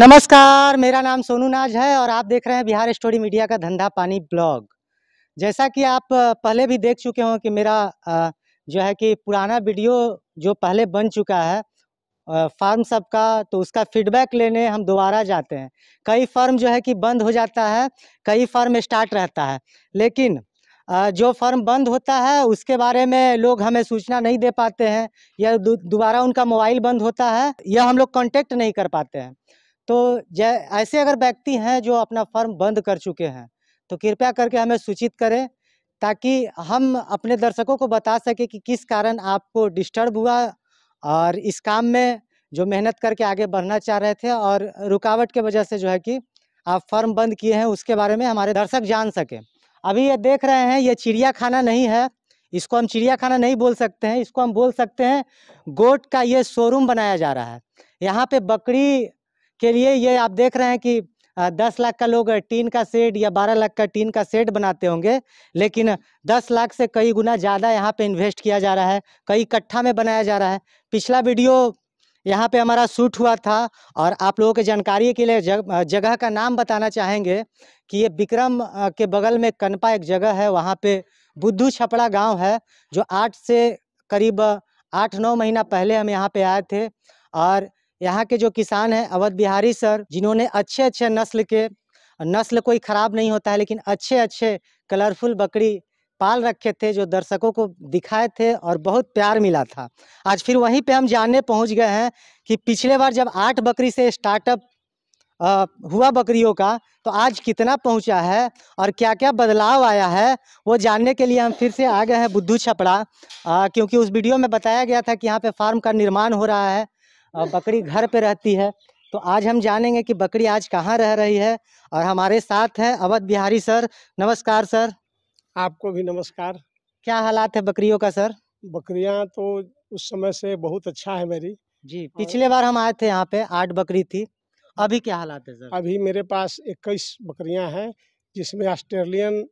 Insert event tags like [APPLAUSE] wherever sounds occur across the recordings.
नमस्कार मेरा नाम सोनू नाज है और आप देख रहे हैं बिहार स्टोरी मीडिया का धंधा पानी ब्लॉग जैसा कि आप पहले भी देख चुके हो कि मेरा जो है कि पुराना वीडियो जो पहले बन चुका है फार्म सब का तो उसका फीडबैक लेने हम दोबारा जाते हैं कई फार्म जो है कि बंद हो जाता है कई फार्म स्टार्ट रहता है लेकिन जो फर्म बंद होता है उसके बारे में लोग हमें सूचना नहीं दे पाते हैं या दोबारा उनका मोबाइल बंद होता है या हम लोग कॉन्टेक्ट नहीं कर पाते हैं तो ऐसे अगर व्यक्ति हैं जो अपना फर्म बंद कर चुके हैं तो कृपया करके हमें सूचित करें ताकि हम अपने दर्शकों को बता सके कि किस कारण आपको डिस्टर्ब हुआ और इस काम में जो मेहनत करके आगे बढ़ना चाह रहे थे और रुकावट के वजह से जो है कि आप फर्म बंद किए हैं उसके बारे में हमारे दर्शक जान सकें अभी ये देख रहे हैं ये चिड़ियाखाना नहीं है इसको हम चिड़ियाखाना नहीं बोल सकते हैं इसको हम बोल सकते हैं गोट का ये शोरूम बनाया जा रहा है यहाँ पे बकरी के लिए ये आप देख रहे हैं कि दस लाख का लोग टीन का सेट या बारह लाख का टीन का सेट बनाते होंगे लेकिन दस लाख से कई गुना ज़्यादा यहाँ पे इन्वेस्ट किया जा रहा है कई कट्ठा में बनाया जा रहा है पिछला वीडियो यहाँ पे हमारा शूट हुआ था और आप लोगों के जानकारी के लिए जग, जगह का नाम बताना चाहेंगे कि ये विक्रम के बगल में कनपा एक जगह है वहाँ पे बुद्धू छपड़ा गाँव है जो आठ से करीब आठ नौ महीना पहले हम यहाँ पे आए थे और यहाँ के जो किसान हैं अवध बिहारी सर जिन्होंने अच्छे अच्छे नस्ल के नस्ल कोई ख़राब नहीं होता है लेकिन अच्छे अच्छे कलरफुल बकरी पाल रखे थे जो दर्शकों को दिखाए थे और बहुत प्यार मिला था आज फिर वहीं पे हम जानने पहुंच गए हैं कि पिछले बार जब आठ बकरी से स्टार्टअप हुआ बकरियों का तो आज कितना पहुंचा है और क्या क्या बदलाव आया है वो जानने के लिए हम फिर से आ गए हैं बुद्धू छपड़ा क्योंकि उस वीडियो में बताया गया था कि यहाँ पे फार्म का निर्माण हो रहा है और बकरी घर पे रहती है तो आज हम जानेंगे कि बकरी आज कहाँ रह रही है और हमारे साथ है अवध बिहारी सर नमस्कार सर आपको भी नमस्कार क्या हालात है बकरियों का सर बकरियाँ तो उस समय से बहुत अच्छा है मेरी जी पिछले बार हम आए थे यहाँ पे आठ बकरी थी अभी क्या हालात है सर अभी मेरे पास इक्कीस बकरियाँ हैं जिसमें ऑस्ट्रेलियन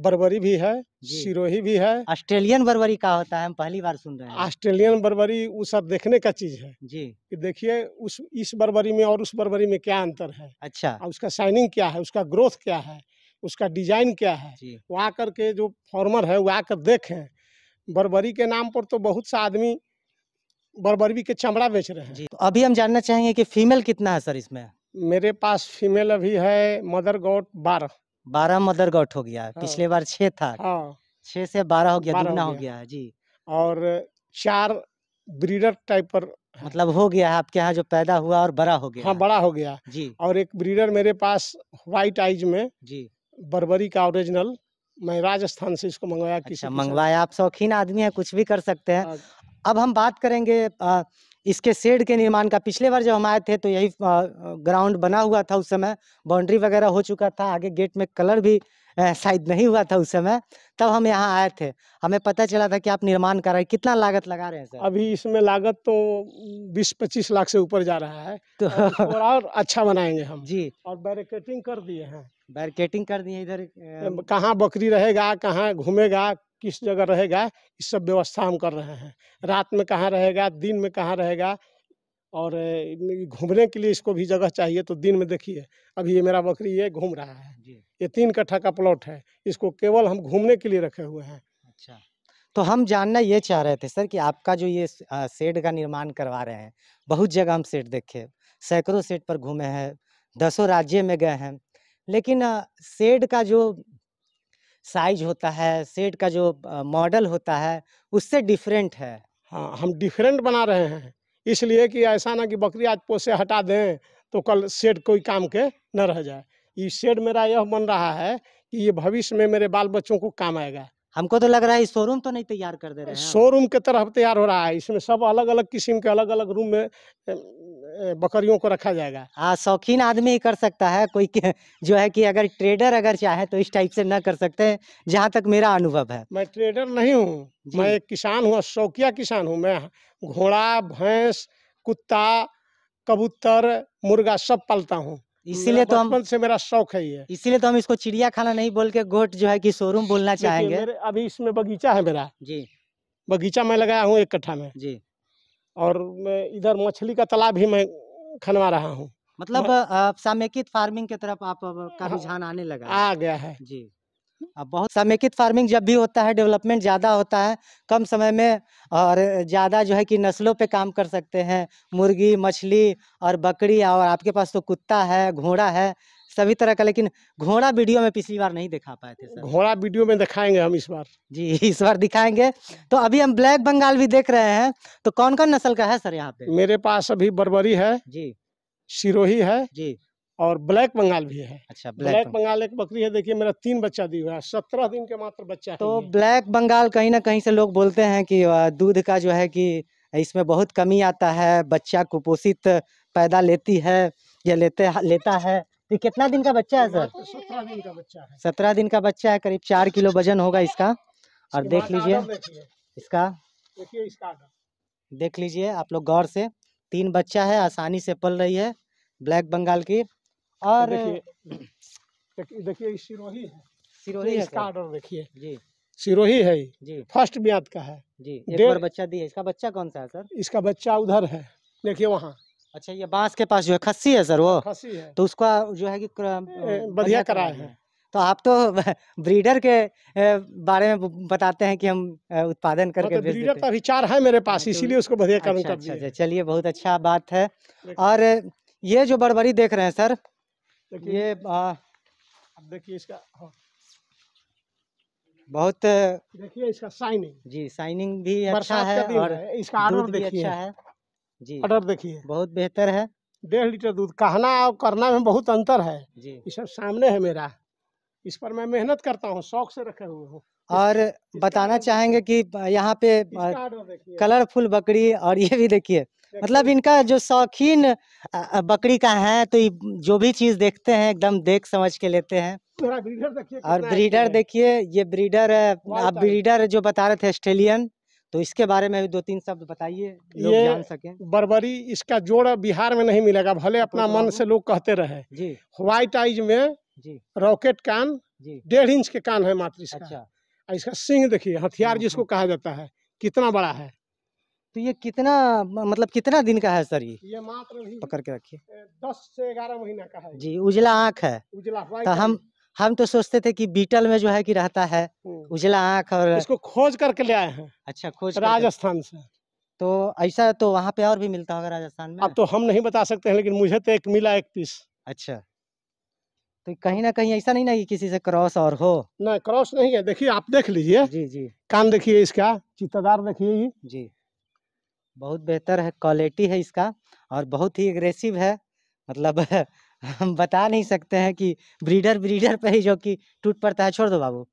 बरबरी भी है सिरोही भी है ऑस्ट्रेलियन बरबरी का होता है हम पहली बार सुन रहे हैं ऑस्ट्रेलियन बरबरी वो सब देखने का चीज है जी कि देखिए उस इस बरबरी में और उस बरबरी में क्या अंतर है अच्छा उसका साइनिंग क्या है उसका ग्रोथ क्या है उसका डिजाइन क्या है वो आकर के जो फॉर्मर है वो आकर देखे बरबरी के नाम पर तो बहुत सा आदमी बरबरी के चमड़ा बेच रहे हैं तो अभी हम जानना चाहेंगे कि फीमेल कितना है सर इसमें मेरे पास फीमेल अभी है मदर गोट बारह बारह मदर गॉट हो गया हाँ। पिछले बार छह था हाँ, छह से बारह हो गया दुगना हो गया है जी और चार ब्रीडर टाइप पर मतलब हो गया है आपके यहाँ जो पैदा हुआ और बड़ा हो गया हाँ बड़ा हो गया जी और एक ब्रीडर मेरे पास व्हाइट आइज में जी बरबरी का ओरिजिनल मैं राजस्थान से इसको मंगवाया अच्छा, मंगवाया आप शौकीन आदमी है कुछ भी कर सकते हैं हाँ। अब हम बात करेंगे आ, इसके शेड के निर्माण का पिछले बार जब हम आए थे तो यही ग्राउंड बना हुआ था उस समय बाउंड्री वगैरह हो चुका था आगे गेट में कलर भी शायद नहीं हुआ था उस समय तब हम यहाँ आए थे हमें पता चला था कि आप निर्माण कर रहे हैं कितना लागत लगा रहे हैं सर अभी इसमें लागत तो 20-25 लाख से ऊपर जा रहा है तो और, और अच्छा बनाएंगे हम [LAUGHS] जी और बैरिकेटिंग कर दिए हैं बैरिकेटिंग कर दिए इधर कहाँ बकरी रहेगा कहाँ घूमेगा किस जगह रहेगा इस सब व्यवस्था हम कर रहे हैं रात में कहाँ रहेगा दिन में कहाँ रहेगा और घूमने के लिए इसको भी जगह चाहिए तो दिन में देखिए अभी ये मेरा बकरी ये घूम रहा है ये तीन कट्ठा का प्लॉट है इसको केवल हम घूमने के लिए रखे हुए हैं अच्छा तो हम जानना ये चाह रहे थे सर कि आपका जो ये सेट का निर्माण करवा रहे हैं बहुत जगह हम सेट देखे सैकड़ों सेट पर घूमे हैं दसों राज्य में गए हैं लेकिन सेड का जो साइज होता है सेड का जो मॉडल होता है उससे डिफरेंट है हाँ हम डिफरेंट बना रहे हैं इसलिए कि ऐसा ना कि बकरी आज पोसे हटा दें तो कल सेड कोई काम के न रह जाए ये सेड मेरा यह बन रहा है कि ये भविष्य में मेरे बाल बच्चों को काम आएगा हमको तो लग रहा है शोरूम तो नहीं तैयार कर दे रहे हैं शोरूम के तरफ तैयार हो रहा है इसमें सब अलग अलग किस्म के अलग अलग रूम में बकरियों को रखा जाएगा हाँ शौकीन आदमी ही कर सकता है कोई जो है कि अगर ट्रेडर अगर चाहे तो इस टाइप से ना कर सकते हैं जहाँ तक मेरा अनुभव है मैं ट्रेडर नहीं हूँ मैं एक किसान हूँ शौकिया किसान हूँ मैं घोड़ा भैंस कुत्ता कबूतर मुर्गा सब पालता हूँ इसीलिए तो हम से मेरा शौक है ये इसीलिए तो हम इसको चिड़िया खाना नहीं बोल के गोट जो है कि शोरूम बोलना चाहेंगे अभी इसमें बगीचा है मेरा जी बगीचा मैं लगाया हूँ एक कट्ठा में जी और मैं इधर मछली का तालाब भी मैं खनवा रहा हूँ मतलब हाँ। समेकित फार्मिंग की तरफ आप का हाँ। रुझान आने लगा आ गया है जी अब बहुत समेकित फार्मिंग जब भी होता है डेवलपमेंट ज़्यादा होता है कम समय में और ज़्यादा जो है कि नस्लों पे काम कर सकते हैं मुर्गी मछली और बकरी और आपके पास तो कुत्ता है घोड़ा है सभी तरह का लेकिन घोड़ा वीडियो में पिछली बार नहीं दिखा पाए थे घोड़ा वीडियो में दिखाएंगे हम इस बार जी [LAUGHS] इस बार दिखाएंगे तो अभी हम ब्लैक बंगाल भी देख रहे हैं तो कौन कौन नस्ल का है सर यहाँ पे मेरे पास अभी बरबरी है जी सिरोही है जी और ब्लैक बंगाल भी है अच्छा ब्लैक, ब्लैक बंगाल एक बकरी है देखिए मेरा तीन बच्चा दी हुआ है सत्रह दिन के मात्र बच्चा तो ब्लैक बंगाल कहीं ना कहीं से लोग बोलते हैं कि दूध का जो है कि इसमें बहुत कमी आता है बच्चा कुपोषित पैदा लेती है या लेते लेता है ये कितना दिन का बच्चा है सर सत्रह दिन का बच्चा है सत्रह दिन का बच्चा है करीब चार किलो वजन होगा इसका और देख लीजिए इसका इसका देख लीजिए आप लोग गौर से तीन बच्चा है आसानी से पल रही है ब्लैक बंगाल की तो और देखिए सिरोही है सिरोही तो इसका ऑर्डर देखिए जी सिरोही है जी फर्स्ट ब्याद का है जी एक बार बच्चा है इसका बच्चा कौन सा है सर इसका बच्चा उधर है देखिए वहाँ अच्छा ये बांस के पास जो है खस्सी है सर वो खस्सी है तो उसका जो है कि बढ़िया कराए हैं तो आप तो [LAUGHS] ब्रीडर के बारे में बताते हैं कि हम उत्पादन हाँ, करके तो ब्रीडर तो अभी चार है मेरे पास तो इसीलिए उसको बढ़िया अच्छा, कर अच्छा, अच्छा, अच्छा चलिए बहुत अच्छा बात है और ये जो बड़बड़ी देख रहे हैं सर ये अब देखिए इसका हाँ। बहुत देखिए इसका साइनिंग जी साइनिंग भी अच्छा है और इसका आर्डर भी अच्छा है जी ऑर्डर देखिए बहुत बेहतर है डेढ़ लीटर दूध कहना और करना में बहुत अंतर है ये सब सामने है मेरा इस पर मैं मेहनत करता हूँ शौक से रखे हुए हूँ और बताना चाहेंगे कि यहाँ पे कलरफुल बकरी और ये भी देखिए मतलब इनका जो शौकीन बकरी का है तो जो भी चीज देखते हैं एकदम देख समझ के लेते हैं और ब्रीडर देखिए ये ब्रीडर आप ब्रीडर जो बता रहे थे ऑस्ट्रेलियन तो इसके बारे में भी दो तीन शब्द बताइए ये जान सके बरबरी इसका जोड़ बिहार में नहीं मिलेगा भले हाँ, अपना तो मन से लोग कहते रहे जी व्हाइट आइज में जी रॉकेट कान डेढ़ इंच के कान है मात्र इसका अच्छा। इसका सिंह देखिए हथियार हाँ, हाँ। जिसको कहा जाता है कितना बड़ा है तो ये कितना मतलब कितना दिन का है सर ये ये मात्र पकड़ के रखिए दस से ग्यारह महीना का है जी उजला आँख है उजला तो हम हम तो सोचते थे कि बीटल में जो है कि रहता है उजला आँख और इसको खोज करके ले आए हैं अच्छा खोज राजस्थान से तो ऐसा तो वहाँ पे और भी मिलता होगा राजस्थान में अब तो हम नहीं बता सकते हैं लेकिन मुझे तो एक मिला एक पीस अच्छा तो कहीं ना कहीं ऐसा नहीं ना कि किसी से क्रॉस और हो ना क्रॉस नहीं है देखिए आप देख लीजिए जी जी कान देखिए इसका चित्तदार देखिए जी बहुत बेहतर है क्वालिटी है इसका और बहुत ही एग्रेसिव है मतलब [LAUGHS] हम बता नहीं सकते हैं कि ब्रीडर ब्रीडर पे ही जो कि टूट पड़ता है छोड़ दो बाबू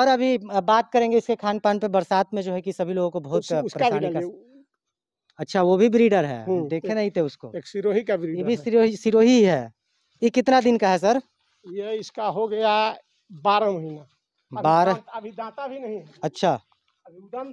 और अभी बात करेंगे इसके खान पान पे बरसात में जो है कि सभी लोगों को बहुत परेशानी का अच्छा वो भी ब्रीडर है हम्म, देखे नहीं थे उसको एक सिरोही का ब्रीडर ये भी सिरोही सिरोही है ये कितना दिन का है सर ये इसका हो गया बारह महीना बारह अभी दाता भी नहीं है अच्छा अभी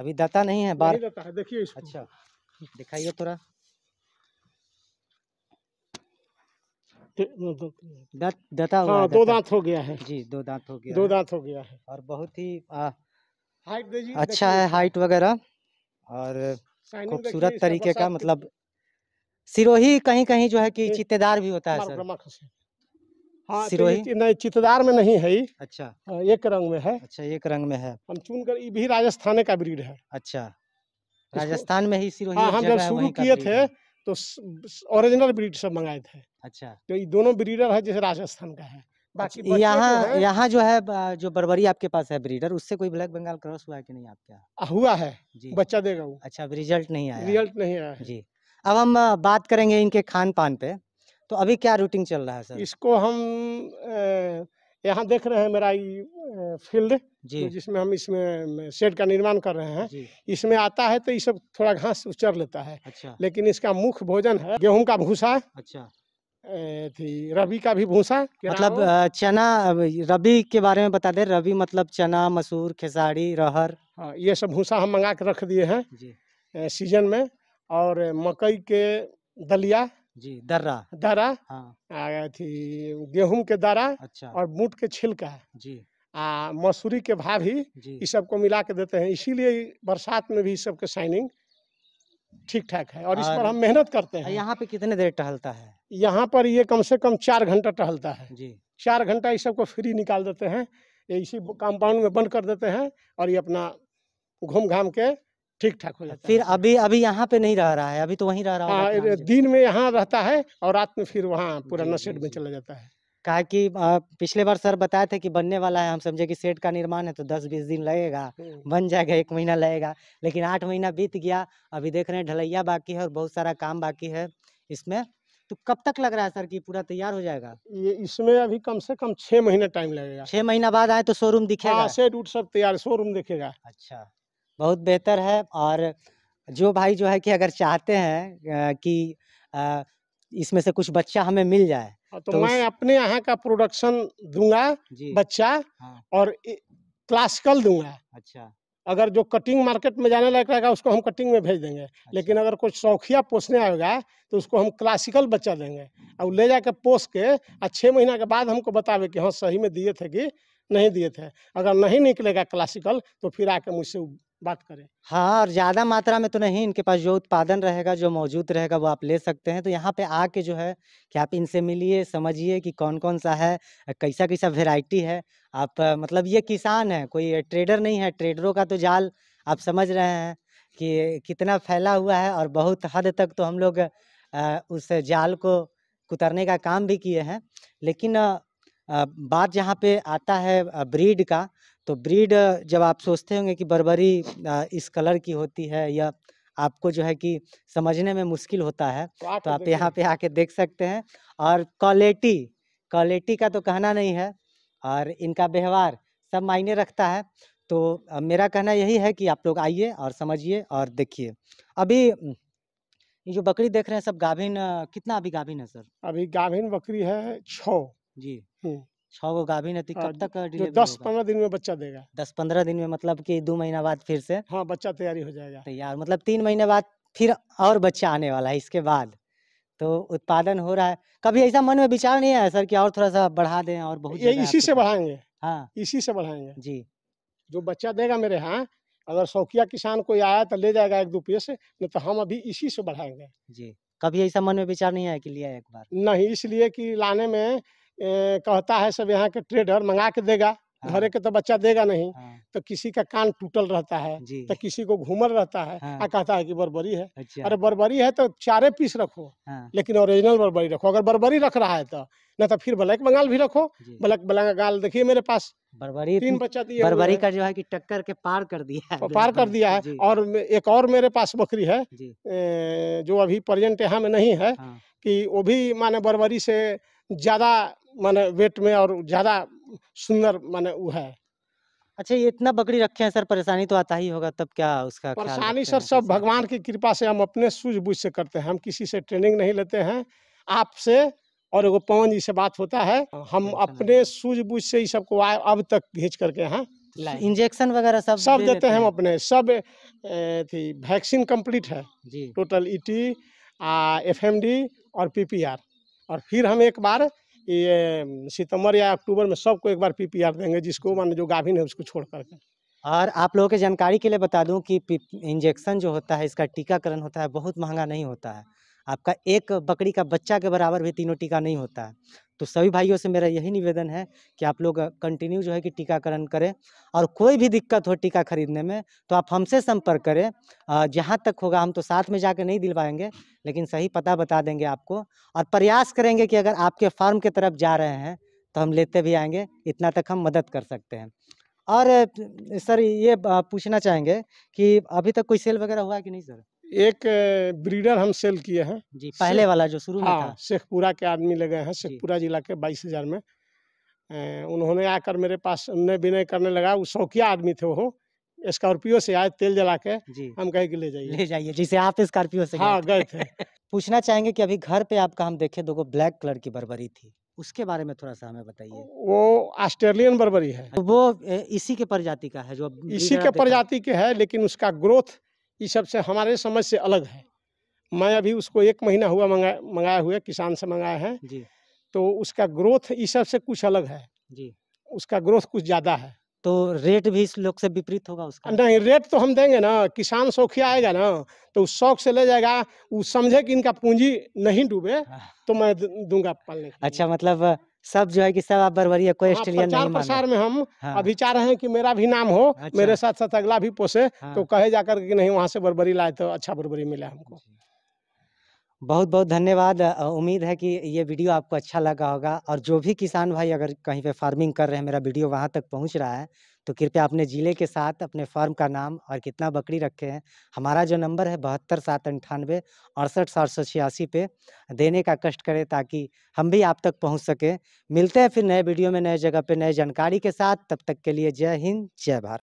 अभी दाता नहीं है बारह देखिए अच्छा दिखाइए थोड़ा दांत हुआ हाँ, दो दांत हो गया है जी दो दांत हो गया दो दांत हो गया है और बहुत ही हाइट अच्छा है हाइट वगैरह और खूबसूरत तरीके का मतलब सिरोही कहीं कहीं जो है कि चित्तेदार भी होता है सर हाँ तो सिरोही तो नहीं चित्तेदार में नहीं है अच्छा हाँ, एक रंग में है अच्छा एक रंग में है हम चुनकर भी राजस्थान का ब्रीड है अच्छा राजस्थान में ही सिरोही हाँ हम जब शुरू किए थे तो ओरिजिनल ब्रीड सब मंगाए थे अच्छा तो ये दोनों ब्रीडर है जैसे राजस्थान का है बाकी अच्छा, यहाँ यहाँ जो है जो बरबरी आपके पास है ब्रीडर उससे कोई ब्लैक बंगाल क्रॉस हुआ है कि नहीं आपका हुआ है जी बच्चा देगा वो अच्छा रिजल्ट नहीं आया रिजल्ट नहीं आया जी अब हम बात करेंगे इनके खान पान पे तो अभी क्या रूटीन चल रहा है सर इसको हम यहाँ देख रहे हैं मेरा फील्ड जी तो जिसमें हम इसमें शेड का निर्माण कर रहे हैं इसमें आता है तो ये सब थोड़ा घास उचर लेता है अच्छा लेकिन इसका मुख्य भोजन है गेहूं का भूसा अच्छा थी रबी का भी भूसा मतलब चना रबी के बारे में बता दे रबी मतलब चना मसूर खेसारी रहर हाँ ये सब भूसा हम मंगा के रख दिए हैं जी सीजन में और मकई के दलिया जी दर्रा दर्रा हाँ अथी गेहूं के दर्रा अच्छा और बूट के छिलका जी आ मसूरी के भाभी ही ये सबको मिला के देते हैं इसीलिए बरसात में भी सबके साइनिंग ठीक ठाक है और इस पर हम मेहनत करते हैं यहाँ पे कितने देर टहलता है यहाँ पर ये कम से कम चार घंटा टहलता है जी चार घंटा इस सबको फ्री निकाल देते हैं इसी कंपाउंड में बंद कर देते हैं और ये अपना घूम घाम के ठीक ठाक हो जाता फिर है अभी अभी यहाँ पे नहीं रह रहा है अभी तो वहीं रह रहा है हाँ, दिन में यहाँ रहता है और रात में फिर वहाँ पूरा नशेड में चला जाता है कहा कि पिछले बार सर बताए थे कि बनने वाला है हम समझे कि सेट का निर्माण है तो दस बीस दिन लगेगा बन जाएगा एक महीना लगेगा लेकिन आठ महीना बीत गया अभी देख रहे हैं ढलैया बाकी है और बहुत सारा काम बाकी है इसमें तो कब तक लग रहा है सर कि पूरा तैयार हो जाएगा ये इसमें अभी कम से कम छह महीना टाइम लगेगा छह महीना बाद आए तो शोरूम दिखेगा हाँ, सेट उठ सब तैयार शोरूम दिखेगा अच्छा बहुत बेहतर है और जो भाई जो है कि अगर चाहते हैं कि इसमें से कुछ बच्चा हमें मिल जाए हाँ, तो, तो मैं अपने यहाँ का प्रोडक्शन दूंगा बच्चा हाँ। और क्लासिकल दूंगा अच्छा अगर जो कटिंग मार्केट में जाने लायक रहेगा उसको हम कटिंग में भेज देंगे अच्छा। लेकिन अगर कोई शौखिया पोसने आएगा तो उसको हम क्लासिकल बच्चा देंगे और ले जाके पोस के और छः महीना के बाद हमको बतावे कि हाँ सही में दिए थे कि नहीं दिए थे अगर नहीं निकलेगा क्लासिकल तो फिर आके मुझसे बात करें हाँ और ज़्यादा मात्रा में तो नहीं इनके पास जो उत्पादन रहेगा जो मौजूद रहेगा वो आप ले सकते हैं तो यहाँ पे आके जो है कि आप इनसे मिलिए समझिए कि कौन कौन सा है कैसा कैसा वेराइटी है आप मतलब ये किसान है कोई ट्रेडर नहीं है ट्रेडरों का तो जाल आप समझ रहे हैं कि कितना फैला हुआ है और बहुत हद तक तो हम लोग उस जाल को कुतरने का काम भी किए हैं लेकिन बात जहाँ पे आता है ब्रीड का तो ब्रीड जब आप सोचते होंगे कि बर्बरी इस कलर की होती है या आपको जो है कि समझने में मुश्किल होता है तो, तो आप यहाँ पे आके देख सकते हैं और क्वालिटी क्वालिटी का तो कहना नहीं है और इनका व्यवहार सब मायने रखता है तो मेरा कहना यही है कि आप लोग आइए और समझिए और देखिए अभी ये जो बकरी देख रहे हैं सब गाभिन कितना अभी गाभिन है सर अभी गाभिन बकरी है छो जी हम्म। छः गो गाभिन तो है हाँ, कब तक जो दस पंद्रह दिन में बच्चा देगा दस पंद्रह दिन में मतलब कि दो महीना बाद फिर से हाँ बच्चा तैयारी हो जाएगा तैयार तो मतलब तीन महीने बाद फिर और बच्चा आने वाला है इसके बाद तो उत्पादन हो रहा है कभी ऐसा मन में विचार नहीं आया सर कि और थोड़ा सा बढ़ा दें और बहुत ये इसी से बढ़ाएंगे हाँ इसी से बढ़ाएंगे जी जो बच्चा देगा मेरे यहाँ अगर शौकिया किसान कोई आया तो ले जाएगा एक दो पीस नहीं तो हम अभी इसी से बढ़ाएंगे जी कभी ऐसा मन में विचार नहीं आया कि लिया एक बार नहीं इसलिए कि लाने में ए, कहता है सब यहाँ के ट्रेडर मंगा के देगा हाँ। के तो बच्चा देगा नहीं हाँ। तो किसी का कान टूटल रहता है तो किसी को घूमल रहता है हाँ। आ कहता है कि बरबरी है अच्छा। अरे बरबरी है तो चारे पीस रखो हाँ। लेकिन ओरिजिनल बरबरी रखो अगर बरबरी रख रहा है तो न तो फिर ब्लैक बंगाल भी रखो ब्लैक बंगाल देखिए मेरे पास बरबरी तीन तो बच्चा दिए बरबरी का जो है की टक्कर के पार कर दिया है पार कर दिया है और एक और मेरे पास बकरी है जो अभी प्रेजेंट यहाँ में नहीं है हाँ। की वो भी माने बरबरी से ज्यादा माने वेट में और ज़्यादा सुंदर माने वो है अच्छा ये इतना बकरी रखे हैं सर परेशानी तो आता ही होगा तब क्या उसका परेशानी सर सब भगवान की कृपा से हम अपने सूझबूझ से करते हैं हम किसी से ट्रेनिंग नहीं लेते हैं आपसे और एगो पवन जी से बात होता है हाँ, हम अपने सूझबूझ से ही सबको आए अब तक भेज करके हैं इंजेक्शन वगैरह सब सब देते हैं हम अपने सब थी वैक्सीन कंप्लीट है जी टोटल ईटी एफएमडी और पीपीआर और फिर हम एक बार ये सितंबर या अक्टूबर में सबको एक बार पीपीआर देंगे जिसको मान जो गाभिन है उसको छोड़ करके और आप लोगों के जानकारी के लिए बता दूं कि इंजेक्शन जो होता है इसका टीकाकरण होता है बहुत महंगा नहीं होता है आपका एक बकरी का बच्चा के बराबर भी तीनों टीका नहीं होता है तो सभी भाइयों से मेरा यही निवेदन है कि आप लोग कंटिन्यू जो है कि टीकाकरण करें और कोई भी दिक्कत हो टीका खरीदने में तो आप हमसे संपर्क करें जहाँ तक होगा हम तो साथ में जाकर नहीं दिलवाएंगे लेकिन सही पता बता देंगे आपको और प्रयास करेंगे कि अगर आपके फार्म के तरफ जा रहे हैं तो हम लेते भी आएंगे इतना तक हम मदद कर सकते हैं और सर ये पूछना चाहेंगे कि अभी तक कोई सेल वगैरह हुआ कि नहीं सर एक ब्रीडर हम सेल किए हैं जी पहले वाला जो शुरू हाँ, था शेखपुरा के आदमी लगे हैं शेखपुरा जिला के बाईस हजार में ए, उन्होंने आकर मेरे पास उन्हें विनय करने लगा वो शौकिया आदमी थे वो स्कॉर्पियो से आए तेल जला के हम कहे की ले जाइए ले जाइए जिसे आप स्कॉर्पियो से हाँ गए थे [LAUGHS] पूछना चाहेंगे की अभी घर पे आपका हम देखे दो ब्लैक कलर की बर्बरी थी उसके बारे में थोड़ा सा हमें बताइए वो ऑस्ट्रेलियन बर्बरी है वो इसी के प्रजाति का है जो इसी के प्रजाति के है लेकिन उसका ग्रोथ ये सब से हमारे समझ से अलग है मैं अभी उसको एक महीना हुआ मंगा मंगाया हुआ किसान से मंगाया है जी तो उसका ग्रोथ इस सब से कुछ अलग है जी उसका ग्रोथ कुछ ज़्यादा है तो रेट भी इस लोग से विपरीत होगा उसका नहीं रेट तो हम देंगे ना किसान शौखिया आएगा ना तो उस शौक से ले जाएगा वो समझे कि इनका पूंजी नहीं डूबे हाँ। तो मैं दूंगा पालने अच्छा मतलब सब जो है कि सब आप बरवरी कोई ऑस्ट्रेलियन हाँ, नहीं प्रसार में हम हाँ। अभी चाह रहे हैं कि मेरा भी नाम हो अच्छा। मेरे साथ साथ अगला भी पोसे हाँ। तो कहे जाकर कि नहीं वहाँ से बरबरी लाए तो अच्छा बरबरी मिला हमको बहुत बहुत धन्यवाद उम्मीद है कि ये वीडियो आपको अच्छा लगा होगा और जो भी किसान भाई अगर कहीं पे फार्मिंग कर रहे हैं मेरा वीडियो वहाँ तक पहुँच रहा है तो कृपया अपने ज़िले के साथ अपने फर्म का नाम और कितना बकरी रखे हैं हमारा जो नंबर है बहत्तर सात अंठानवे अड़सठ सात सौ छियासी पे देने का कष्ट करें ताकि हम भी आप तक पहुंच सकें मिलते हैं फिर नए वीडियो में नए जगह पे नए जानकारी के साथ तब तक के लिए जय हिंद जय भारत